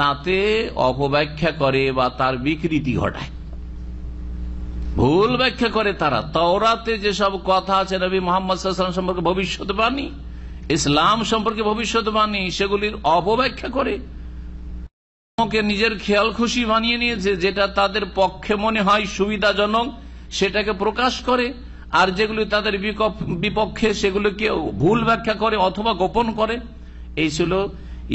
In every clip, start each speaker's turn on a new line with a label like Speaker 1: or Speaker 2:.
Speaker 1: তাতে অপব্যাখ্যা করে বা তার বিকৃতি ঘটায় ভুল ব্যাখ্যা করে তারা তওরাতে যেসব কথা আছে নবী মোহাম্মদ সম্পর্কে ভবিষ্যৎবাণী ইসলাম সম্পর্কে ভবিষ্যৎবাণী সেগুলির অপব্যাখ্যা করে নিজের খেয়াল খুশি বানিয়ে নিয়েছে যেটা তাদের পক্ষে মনে হয় সুবিধাজনক সেটাকে প্রকাশ করে আর যেগুলি তাদের বিপক্ষে সেগুলোকে ভুল ব্যাখ্যা করে অথবা গোপন করে এই ছিল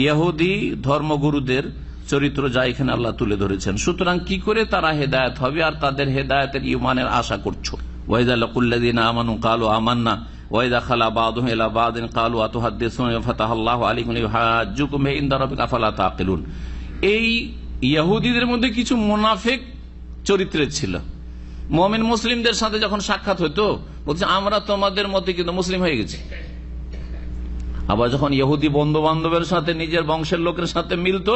Speaker 1: ইয়াহুদি ধর্মগুরুদের চরিত্র যা এখানে আল্লাহ তুলে ধরেছেন সুতরাং কি করে তারা হেদায়ত হবে আর তাদের হেদায়তের ইমানের আশা করছো কালো খালা এই ইয়াহুদিদের মধ্যে কিছু মুনাফেক চরিত্রের ছিল মুসলিমদের সাথে যখন সাক্ষাৎ হতো বলছে আমরা তোমাদের মতে কিন্তু মুসলিম হয়ে গেছি আবার যখন ইহুদি বন্ধু বান্ধবের সাথে নিজের বংশের লোকের সাথে মিলত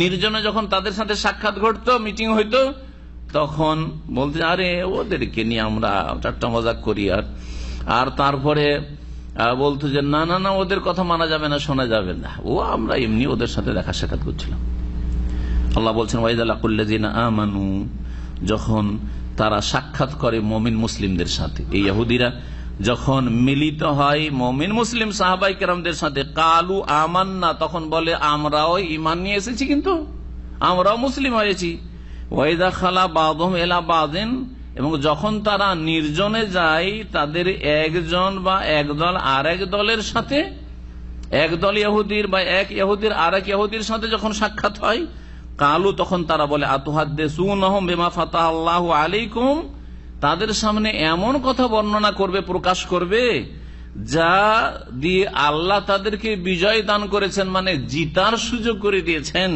Speaker 1: নির্জনে যখন তাদের সাথে সাক্ষাৎ ঘটত মিটিং হইতো তখন বলতে আরে ওদেরকে নিয়ে আমরা চারটা মজাক করি আর আর তারপরে বলতো যে না না না ওদের কথা মানা যাবে না শোনা যাবে না ও আমরা এমনি ওদের সাথে দেখা সাক্ষাৎ করছিলাম আল্লাহ বলছেন ওয়াইদাল্লাহুল্লাজিনা আমানু যখন তারা সাক্ষাৎ করে মমিন মুসলিমদের সাথে এই ইহুদিরা যখন মিলিত হয় মমিন মুসলিম সাহাবাই কেরামদের সাথে কালু আমান্না তখন বলে আমরাও ইমান নিয়ে এসেছি কিন্তু আমরাও মুসলিম হয়েছি ওয়াইদা খালা বাদম এলা বাদিন এবং যখন তারা নির্জনে যায় তাদের একজন বা একদল আর এক দলের সাথে একদল ইহুদির বা এক ইহুদির আর এক ইহুদির সাথে যখন সাক্ষাৎ হয় কালু তখন তারা বলে আতুহাদ্দে সুন বেমা ফাতাহ আল্লাহ আলাইকুম তাদের সামনে এমন কথা বর্ণনা করবে প্রকাশ করবে যা দিয়ে আল্লাহ তাদেরকে বিজয় দান করেছেন মানে জিতার সুযোগ করে দিয়েছেন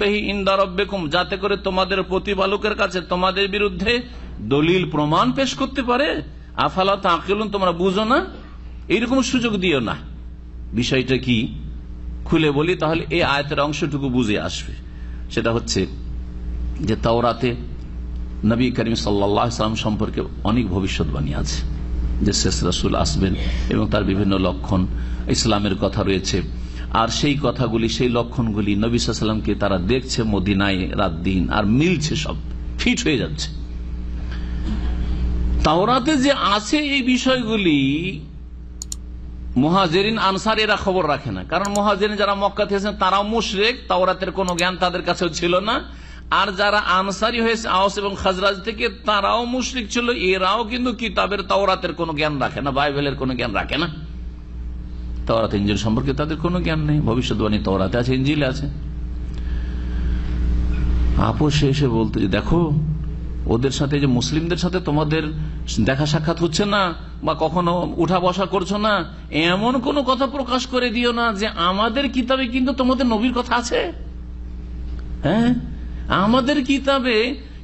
Speaker 1: বেহি যাতে করে তোমাদের প্রতিপালকের কাছে তোমাদের বিরুদ্ধে দলিল প্রমাণ পেশ করতে পারে আফালা তাকেলুন তোমরা বুঝো না এইরকম সুযোগ দিও না বিষয়টা কি খুলে বলি তাহলে এই আয়তের অংশটুকু বুঝে আসবে সেটা হচ্ছে যে তাওরাতে নবী করিম সাল্লাম সম্পর্কে অনেক ভবিষ্যৎবাণী আছে যে শেষ রাসুল আসবেন এবং তার বিভিন্ন লক্ষণ ইসলামের কথা রয়েছে আর সেই কথাগুলি সেই লক্ষণগুলি নবী সাল্লামকে তারা দেখছে মদিনায় রাত দিন আর মিলছে সব ফিট হয়ে যাচ্ছে তাওরাতে যে আছে এই বিষয়গুলি মহাজেরিন আনসার এরা খবর রাখে না কারণ মহাজেরিন যারা মক্কা থেকে তারাও মুশরেক তাওরাতের কোনো জ্ঞান তাদের কাছেও ছিল না আর যারা আনসারি হয়েছে আওস এবং খাজরাজ থেকে তারাও মুশরিক ছিল এরাও কিন্তু কিতাবের তাওরাতের কোনো জ্ঞান রাখে না বাইবেলের কোনো জ্ঞান রাখে না তাওরাত ইঞ্জিল সম্পর্কে তাদের কোনো জ্ঞান নেই ভবিষ্যৎবাণী তাওরাতে আছে ইঞ্জিল আছে আপোষে এসে বলতে যে দেখো ওদের সাথে যে মুসলিমদের সাথে তোমাদের দেখা সাক্ষাৎ হচ্ছে না বা কখনো উঠা বসা করছো না এমন কোনো কথা প্রকাশ করে দিও না যে আমাদের কিতাবে কিন্তু তোমাদের নবীর কথা আছে হ্যাঁ আমাদের কিতাবে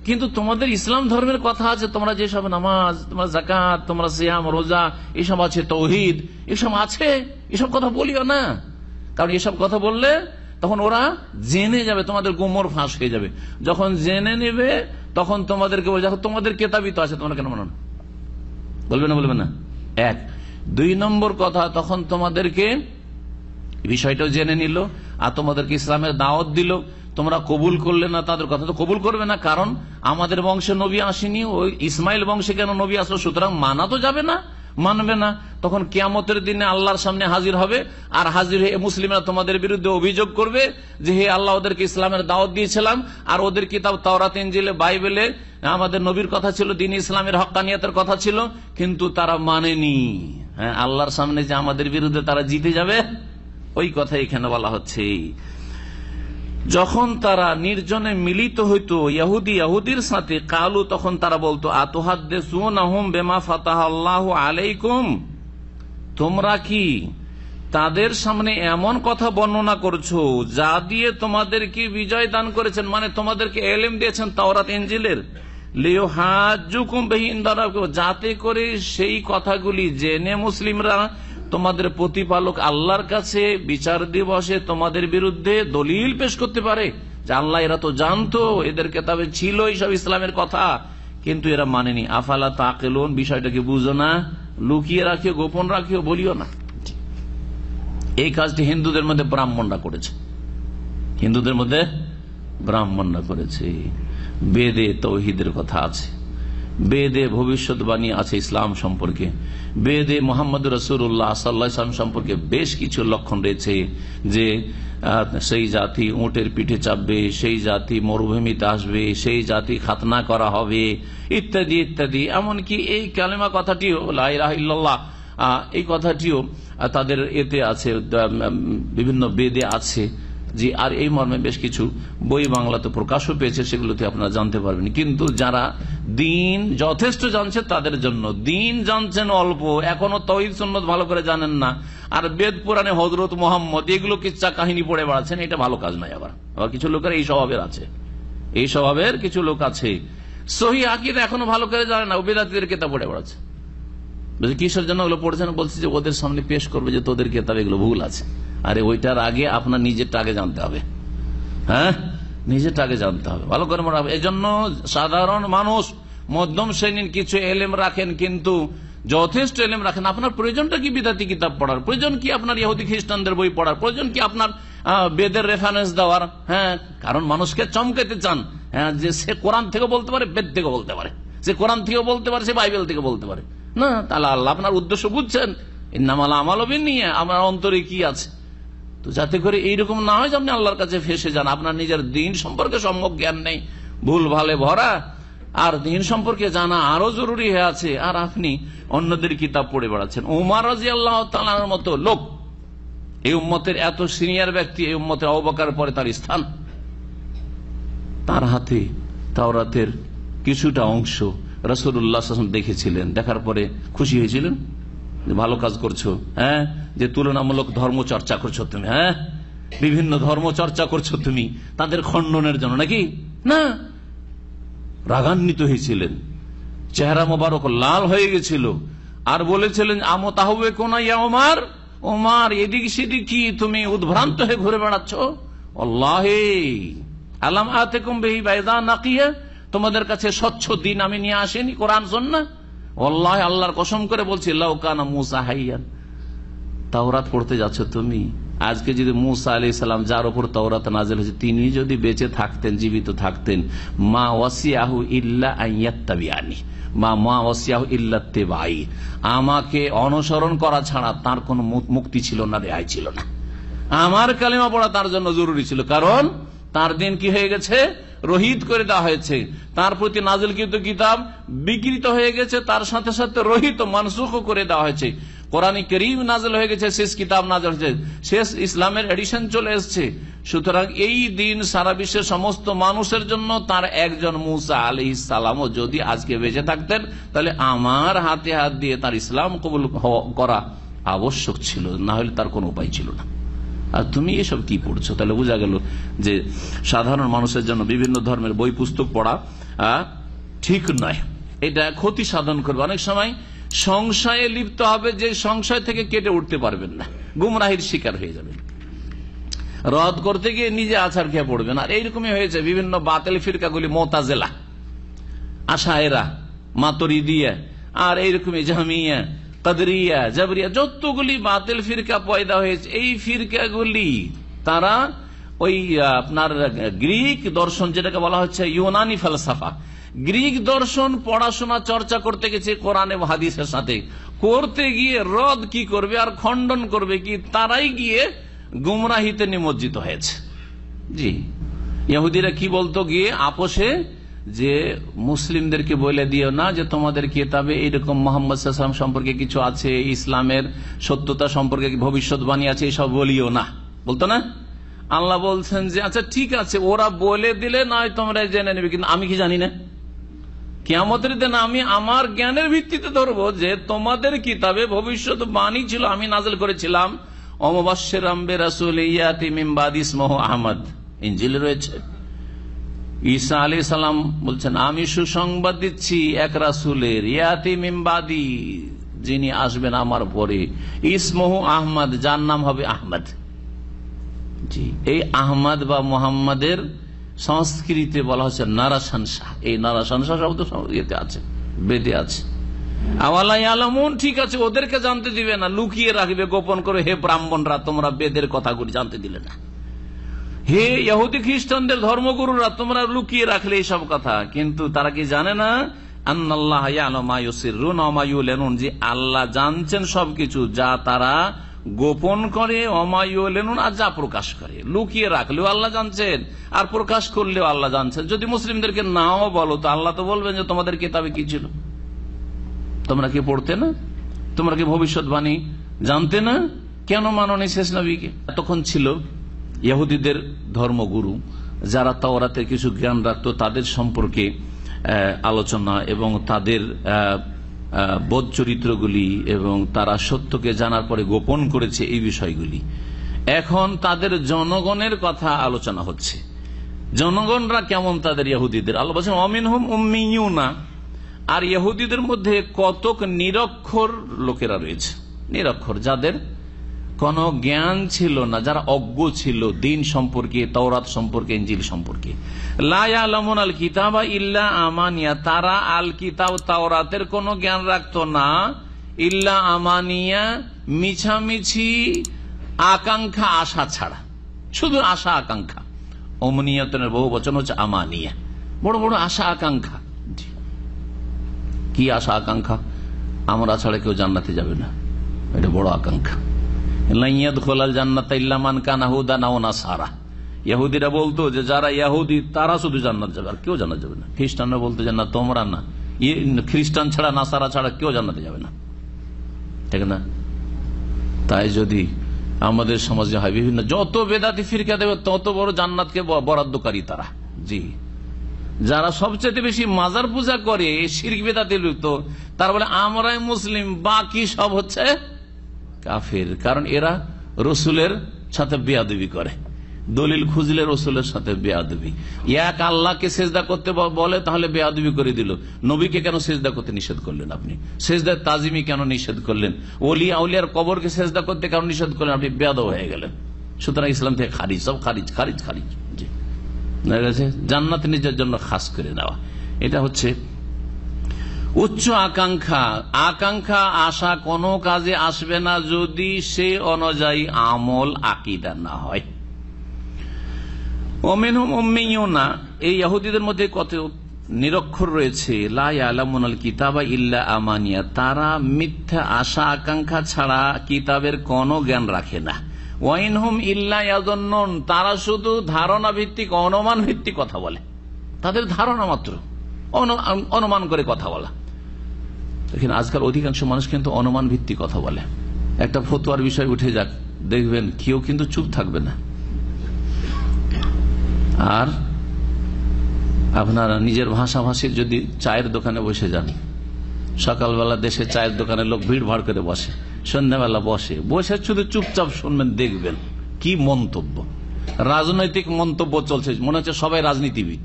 Speaker 1: কিন্তু তোমাদের ইসলাম ধর্মের কথা আছে তোমরা যেসব নামাজ তোমরা জাকাত তোমরা সিয়াম রোজা এসব আছে তৌহিদ এসব আছে এসব কথা বলিও না কারণ এসব কথা বললে তখন ওরা জেনে যাবে তোমাদের গোমর ফাঁস হয়ে যাবে যখন জেনে নেবে তখন তোমাদেরকে বলে দেখো তোমাদের কেতাবই তো আছে তোমরা কেন মানো বলবে না বলবে না এক দুই নম্বর কথা তখন তোমাদেরকে বিষয়টাও জেনে নিল আর তোমাদেরকে ইসলামের দাওয়াত দিল তোমরা কবুল করলে না তাদের কথা তো কবুল করবে না কারণ আমাদের বংশে নবী আসেনি ওই ইসমাইল বংশে কেন নবী আসলো সুতরাং মানা তো যাবে না মানবে না তখন কিয়ামতের দিনে আল্লাহর সামনে হাজির হবে আর হাজির হয়ে মুসলিমরা তোমাদের বিরুদ্ধে অভিযোগ করবে যে হে আল্লাহ ওদেরকে ইসলামের দাওয়াত দিয়েছিলাম আর ওদের কিতাব তাওরাত ইঞ্জিলে বাইবেলে আমাদের নবীর কথা ছিল দিন ইসলামের হকানিয়াতের কথা ছিল কিন্তু তারা মানেনি হ্যাঁ আল্লাহর সামনে যে আমাদের বিরুদ্ধে তারা জিতে যাবে ওই কথা এখানে বলা হচ্ছে যখন তারা নির্জনে মিলিত হইত ইয়াহুদি ইয়াহুদির সাথে কালু তখন তারা বলতো আতহাদ্দে বেমা ফাতাহ আল্লাহ আলাইকুম তোমরা কি তাদের সামনে এমন কথা বর্ণনা করছো যা দিয়ে তোমাদেরকে বিজয় দান করেছেন মানে তোমাদেরকে এলেম দিয়েছেন তাওরাত এঞ্জিলের যাতে করে সেই কথাগুলি জেনে মুসলিমরা তোমাদের প্রতিপালক আল্লাহর কাছে বিচার দিবসে তোমাদের বিরুদ্ধে দলিল পেশ করতে পারে যে আল্লাহ এরা তো জানতো এদের কেতাবে ছিল সব ইসলামের কথা কিন্তু এরা মানেনি আফালা তাকেলুন বিষয়টাকে বুঝো না লুকিয়ে রাখিও গোপন রাখিও বলিও না এই কাজটি হিন্দুদের মধ্যে ব্রাহ্মণরা করেছে হিন্দুদের মধ্যে ব্রাহ্মণরা করেছে বেদে তৌহিদের কথা আছে বেদে ভবিষ্যৎবাণী আছে ইসলাম সম্পর্কে বেদে মোহাম্মদ রসুল্লাহ সাল্লাম সম্পর্কে বেশ কিছু লক্ষণ রয়েছে যে সেই জাতি উঁটের পিঠে চাপবে সেই জাতি মরুভূমিতে আসবে সেই জাতি খাতনা করা হবে ইত্যাদি ইত্যাদি এমনকি এই কালেমা কথাটিও লাহ এই কথাটিও তাদের এতে আছে বিভিন্ন বেদে আছে জি আর এই মর্মে বেশ কিছু বই বাংলাতে প্রকাশও পেয়েছে সেগুলোতে আপনারা জানতে পারবেন কিন্তু যারা দিন যথেষ্ট জানছে তাদের জন্য দিন জানছেন অল্প এখনো তহিদ সন্ন্যত ভালো করে জানেন না আর বেদ পুরাণে হজরত মোহাম্মদ এগুলো কিচ্ছা কাহিনী পড়ে বেড়াচ্ছেন এটা ভালো কাজ নয় আবার আবার কিছু লোকের এই স্বভাবের আছে এই স্বভাবের কিছু লোক আছে সহি আকিদ এখনো ভালো করে জানে না বেদাতিদের কেতাব পড়ে বেড়াচ্ছে কিসের জন্য ওগুলো না বলছে যে ওদের সামনে পেশ করবে যে তোদের কেতাব এগুলো ভুল আছে আরে ওইটার আগে আপনার নিজেরটা আগে জানতে হবে হ্যাঁ নিজেরটা আগে জানতে হবে ভালো করে মনে হবে এজন্য সাধারণ মানুষ মধ্যম শ্রেণীর কিছু এলেম রাখেন কিন্তু যথেষ্ট এলেম রাখেন আপনার প্রয়োজনটা কি বিদাতি কিতাব পড়ার প্রয়োজন কি আপনার ইহুদি খ্রিস্টানদের বই পড়ার প্রয়োজন কি আপনার বেদের রেফারেন্স দেওয়ার হ্যাঁ কারণ মানুষকে চমকাতে চান হ্যাঁ যে সে কোরআন থেকে বলতে পারে বেদ থেকে বলতে পারে সে কোরআন থেকে বলতে পারে সে বাইবেল থেকে বলতে পারে না তাহলে আল্লাহ আপনার উদ্দেশ্য বুঝছেন নামালা আমালবিন নিয়ে আমার অন্তরে কি আছে তো যাতে করে এইরকম না হয় যে আপনি আল্লাহর কাছে ফেসে যান আপনার নিজের দিন সম্পর্কে সম্যক জ্ঞান নেই ভুল ভালে ভরা আর দিন সম্পর্কে জানা আরো জরুরি হয়ে আছে আর আপনি অন্যদের কিতাব পড়ে বেড়াচ্ছেন উমার রাজি আল্লাহ তালার মতো লোক এই উম্মতের এত সিনিয়র ব্যক্তি এই উম্মতের অবকার পরে তার স্থান তার হাতে তাওরাতের কিছুটা অংশ রসুল্লাহ দেখেছিলেন দেখার পরে খুশি হয়েছিলেন ভালো কাজ করছো হ্যাঁ যে তুলনামূলক ধর্ম চর্চা করছো তুমি হ্যাঁ বিভিন্ন ধর্ম চর্চা করছো তুমি তাদের খণ্ডনের জন্য নাকি না রাগান্বিত হয়েছিলেন চেহারা মোবারক লাল হয়ে গেছিল আর বলেছিলেন আমো তাহবে কোনা ওমার ওমার এদিক সেদিক কি তুমি উদ্ভ্রান্ত হয়ে ঘুরে বেড়াচ্ছ আল্লাহে আলাম আতে কমবে তোমাদের কাছে স্বচ্ছ দিন আমি নিয়ে আসেনি কোরআন না অল্লাহ আল্লাহর কসম করে বলছি কানা মুসা হাইয়ান তাওরাত পড়তে যাচ্ছ তুমি আজকে যদি মুসা আলি সালাম যার উপর তাওরাত নাজেল হয়েছে তিনি যদি বেঁচে থাকতেন জীবিত থাকতেন মা ওয়াসিয়াহু ইল্লা আইয়াত্তাবিয়ানি মা মা ওয়াসিয়াহু ইল্লা তেবাই আমাকে অনুসরণ করা ছাড়া তার কোনো মুক্তি ছিল না রেহাই ছিল না আমার কালিমা পড়া তার জন্য জরুরি ছিল কারণ তার দিন কি হয়ে গেছে রহিত করে দেওয়া হয়েছে তার প্রতি কিন্তু কিতাব বিকৃত হয়ে গেছে তার সাথে সাথে রহিত মানসুখ করে দেওয়া হয়েছে কোরআন করিম নাজল হয়ে গেছে শেষ কিতাব নাজল হয়েছে শেষ ইসলামের এডিশন চলে এসছে সুতরাং এই দিন সারা বিশ্বের সমস্ত মানুষের জন্য তার একজন মুসা আলি ইসালাম যদি আজকে বেঁচে থাকতেন তাহলে আমার হাতে হাত দিয়ে তার ইসলাম কবুল করা আবশ্যক ছিল না হলে তার কোনো উপায় ছিল না আর তুমি এসব কি পড়ছো তাহলে বোঝা গেল যে সাধারণ মানুষের জন্য বিভিন্ন ধর্মের বই পুস্তক পড়া ঠিক নয় এটা ক্ষতি সাধন করবে অনেক সময় সংশয়ে লিপ্ত হবে যে সংশয় থেকে কেটে উঠতে পারবেন না গুমরাহির শিকার হয়ে যাবেন রদ করতে গিয়ে নিজে আছার খেয়ে পড়বেন আর এইরকমই হয়েছে বিভিন্ন বাতেল ফিরকাগুলি মোতাজেলা আশা এরা মাতরি দিয়ে আর এইরকমই জামিয়া কাদরিয়া জাবরিয়া যতগুলি বাতিল ফিরকা পয়দা হয়েছে এই ফিরকাগুলি তারা ওই আপনার গ্রিক দর্শন যেটাকে বলা হচ্ছে ইউনানি ফেলসাফা গ্রিক দর্শন পড়াশোনা চর্চা করতে গেছে কোরআনে হাদিসের সাথে করতে গিয়ে রদ কি করবে আর খণ্ডন করবে কি তারাই গিয়ে গুমরাহিতে নিমজ্জিত হয়েছে জি ইহুদিরা কি বলতো গিয়ে আপোষে যে মুসলিমদেরকে বলে দিও না যে তোমাদের কিতাবে এইরকম মোহাম্মদ সাল্লাম সম্পর্কে কিছু আছে ইসলামের সত্যতা সম্পর্কে ভবিষ্যৎবাণী আছে এসব বলিও না বলতো না আল্লাহ বলছেন যে আচ্ছা ঠিক আছে ওরা বলে দিলে নয় তোমরা জেনে নেবে কিন্তু আমি কি জানি না কেমতের দিন আমি আমার জ্ঞানের ভিত্তিতে ধরবো যে তোমাদের কিতাবে ভবিষ্যৎ বাণী ছিল আমি নাজল করেছিলাম অমবাস্যের রাসুল ইয়াতি মিম্বাদ ইসমহ আহমদ ইঞ্জিল রয়েছে ঈসা আলী সালাম বলছেন আমি সুসংবাদ দিচ্ছি এক রাসুলের ইয়াতি মিমবাদি যিনি আসবেন আমার পরে ইসমহু আহমদ যার নাম হবে আহমদ জি এই আহমদ বা মোহাম্মদের সংস্কৃতিতে বলা হচ্ছে নারাসান শাহ এই নারাসান শাহ শব্দ ইয়েতে আছে বেদে আছে আওয়ালাই আলমন ঠিক আছে ওদেরকে জানতে দিবে না লুকিয়ে রাখবে গোপন করে হে ব্রাহ্মণরা তোমরা বেদের কথাগুলি জানতে দিলে না হে ইহুদি খ্রিস্টানদের ধর্মগুরুরা তোমরা লুকিয়ে রাখলে এইসব কথা কিন্তু তারা কি জানে না যে আল্লাহ জানছেন সবকিছু যা তারা গোপন করে অমায়ুলেনুন আর যা প্রকাশ করে লুকিয়ে রাখলেও আল্লাহ জানছেন আর প্রকাশ করলেও আল্লাহ জানছেন যদি মুসলিমদেরকে নাও বলো তো আল্লাহ তো বলবেন যে তোমাদের কিতাবে কি ছিল তোমরা কি পড়তে না তোমরা কি ভবিষ্যৎবাণী জানতে না কেন মাননি শেষ নবীকে এতক্ষণ ছিল ইহুদিদের ধর্মগুরু যারা তাওরাতের কিছু জ্ঞান রাখত তাদের সম্পর্কে আলোচনা এবং তাদের বোধ চরিত্রগুলি এবং তারা সত্যকে জানার পরে গোপন করেছে এই বিষয়গুলি এখন তাদের জনগণের কথা আলোচনা হচ্ছে জনগণরা কেমন তাদের ইহুদিদের আল্লাহ বলছেন অমিন হোম উম্মিউনা আর ইহুদিদের মধ্যে কতক নিরক্ষর লোকেরা রয়েছে নিরক্ষর যাদের কোন জ্ঞান ছিল না যারা অজ্ঞ ছিল দিন সম্পর্কে তওরাত সম্পর্কে ইঞ্জিল সম্পর্কে লায়ালমন আল কিতাবা ইল্লা আমানিয়া তারা আল কিতাব তাওরাতের কোনো জ্ঞান রাখত না ইল্লা আমানিয়া মিছামিছি আকাঙ্ক্ষা আশা ছাড়া শুধু আশা আকাঙ্ক্ষা অমনিয়তনের বহু বচন হচ্ছে আমানিয়া বড় বড় আশা আকাঙ্ক্ষা কি আশা আকাঙ্ক্ষা আমরা ছাড়া কেউ জান্নাতে যাবে না এটা বড় আকাঙ্ক্ষা ইয়াহুদিরা বলতো যে যারা ইয়াহুদি তারা শুধু জান্নাত যাবে আর কেউ জানা যাবে না খ্রিস্টানরা বলতো যে না তোমরা না খ্রিস্টান ছাড়া নাসারা ছাড়া কেউ জান্নাতে যাবে না ঠিক না তাই যদি আমাদের সমাজে হয় বিভিন্ন যত বেদাতি ফিরকা দেবে তত বড় জান্নাতকে বরাদ্দকারী তারা জি যারা সবচেয়ে বেশি মাজার পূজা করে শির্ক বেদাতি লুপ্ত তার বলে আমরাই মুসলিম বাকি সব হচ্ছে কাফের কারণ এরা রসুলের সাথে বেয়াদবি করে দলিল খুঁজলে রসুলের সাথে বেয়াদবি এক আল্লাহকে সেজদা করতে বলে তাহলে বেয়াদবি করে দিল নবীকে কেন সেজদা করতে নিষেধ করলেন আপনি সেজদার তাজিমি কেন নিষেধ করলেন ওলি আউলিয়ার কবরকে সেজদা করতে কেন নিষেধ করলেন আপনি বেয়াদ হয়ে গেলেন সুতরাং ইসলাম থেকে খারিজ সব খারিজ খারিজ খারিজ জান্নাত নিজের জন্য খাস করে নেওয়া এটা হচ্ছে উচ্চ আকাঙ্ক্ষা আকাঙ্ক্ষা আশা কোনো কাজে আসবে না যদি সে অনুযায়ী আমল আকিদা না হয় অমেন না এই ইহুদিদের মধ্যে কত নিরক্ষর রয়েছে লাল কিতাবা ইল্লা আমানিয়া তারা মিথ্যা আশা আকাঙ্ক্ষা ছাড়া কিতাবের কোন জ্ঞান রাখে না ওয়াইন ইল্লা ইয়াজন্নন তারা শুধু ধারণা ভিত্তিক অনুমান ভিত্তিক কথা বলে তাদের ধারণা মাত্র অনুমান করে কথা বলা দেখেন আজকাল অধিকাংশ মানুষ কিন্তু অনুমান ভিত্তিক কথা বলে একটা ফতোয়ার বিষয় উঠে যাক দেখবেন কেউ কিন্তু চুপ থাকবে না আর আপনারা নিজের ভাষাভাষীর যদি চায়ের দোকানে বসে যান সকালবেলা দেশে চায়ের দোকানে লোক ভিড় ভাড় করে বসে সন্ধ্যাবেলা বসে বসে শুধু চুপচাপ শুনবেন দেখবেন কি মন্তব্য রাজনৈতিক মন্তব্য চলছে মনে হচ্ছে সবাই রাজনীতিবিদ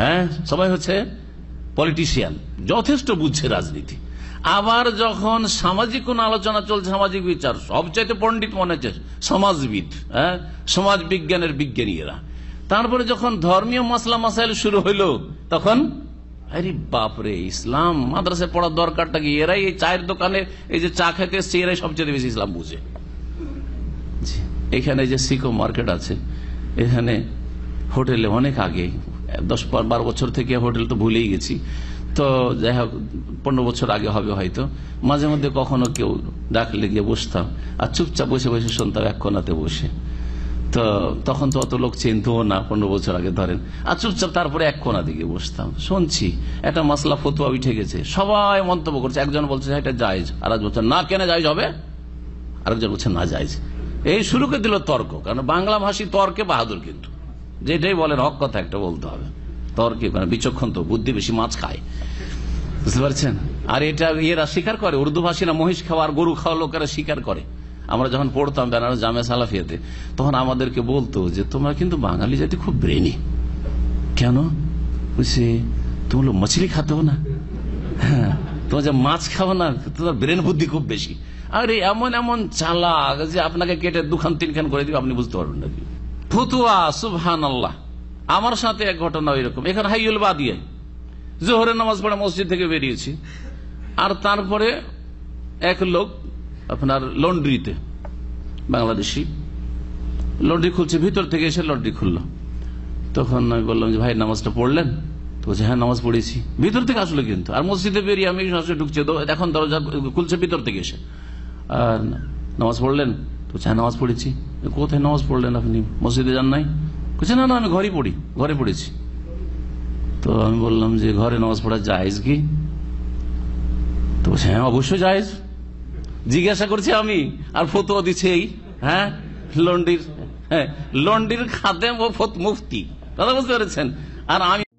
Speaker 1: হ্যাঁ সবাই হচ্ছে পলিটিশিয়ান যথেষ্ট বুঝছে রাজনীতি আবার যখন সামাজিক কোন আলোচনা চলছে সামাজিক বিচার সবচাইতে পণ্ডিত মনে হচ্ছে সমাজবিদ হ্যাঁ সমাজ বিজ্ঞানের বিজ্ঞানীরা তারপরে যখন ধর্মীয় মশলা মশাইল শুরু হইল তখন আরে বাপরে ইসলাম মাদ্রাসে পড়ার দরকারটা কি এরাই এই চায়ের দোকানে এই যে চা খেতে এসছে এরাই সবচেয়ে বেশি ইসলাম বুঝে এখানে যে সিকো মার্কেট আছে এখানে হোটেলে অনেক আগে দশ বারো বছর থেকে হোটেল তো ভুলেই গেছি তো যাই হোক পনেরো বছর আগে হবে হয়তো মাঝে মধ্যে কখনো কেউ ডাকলে গিয়ে বসতাম আর চুপচাপ বসে বসে শুনতাম এক কোনাতে বসে তো তখন তো অত লোক চিনতও না পনেরো বছর আগে ধরেন আর চুপচাপ তারপরে এক কোনা দিকে বসতাম শুনছি একটা মাসলা ফতুয়া উঠে গেছে সবাই মন্তব্য করছে একজন বলছে এটা জায়জ আর এক বলছে না কেন জায়জ হবে আরেকজন বলছে না জায়জ এই শুরু করে দিল তর্ক কারণ বাংলা ভাষী তর্কে বাহাদুর কিন্তু যেটাই বলেন হক কথা একটা বলতে হবে তর্কে মানে বিচক্ষণ তো বুদ্ধি বেশি মাছ খায় বুঝতে পারছেন আর এটা এরা স্বীকার করে উর্দু ভাষীরা মহিষ আর গরু খাওয়া লোকেরা স্বীকার করে আমরা যখন পড়তাম বেনারস জামে সালাফিয়াতে তখন আমাদেরকে বলতো যে তোমরা কিন্তু বাঙালি জাতি খুব ব্রেনি কেন বুঝছে তুমি লোক মাছলি খাতেও না হ্যাঁ তোমার যে মাছ খাও না তোমার ব্রেন বুদ্ধি খুব বেশি আরে এমন এমন চালাক যে আপনাকে কেটে দুখান তিনখান করে দিবে আপনি বুঝতে পারবেন না ফুতুয়া সুবহান আল্লাহ আমার সাথে এক ঘটনা ওইরকম এখানে হাইউল বাদিয়ে জোহরের নামাজ পড়ে মসজিদ থেকে বেরিয়েছি আর তারপরে এক লোক আপনার লন্ড্রিতে বাংলাদেশি লন্ড্রি খুলছে ভিতর থেকে এসে লন্ড্রি খুললো তখন আমি বললাম যে ভাই নামাজটা পড়লেন তো হ্যাঁ নামাজ পড়েছি ভিতর থেকে আসলো কিন্তু আর মসজিদে বেরিয়ে আমি ঢুকছে তো এখন দরজা খুলছে ভিতর থেকে এসে আর নামাজ পড়লেন তো হ্যাঁ নামাজ পড়েছি কোথায় নামাজ পড়লেন আপনি মসজিদে যান নাই না না আমি ঘরে পড়ি ঘরে পড়েছি তো আমি বললাম যে ঘরে নামাজ পড়া জায়েজ কি তো হ্যাঁ অবশ্যই জায়েজ জিজ্ঞাসা করছি আমি আর ফতুয়া দিচ্ছে এই হ্যাঁ লন্ডির হ্যাঁ লন্ডির খাদেম ও ফত মুফতি কথা বুঝতে পেরেছেন আর আমি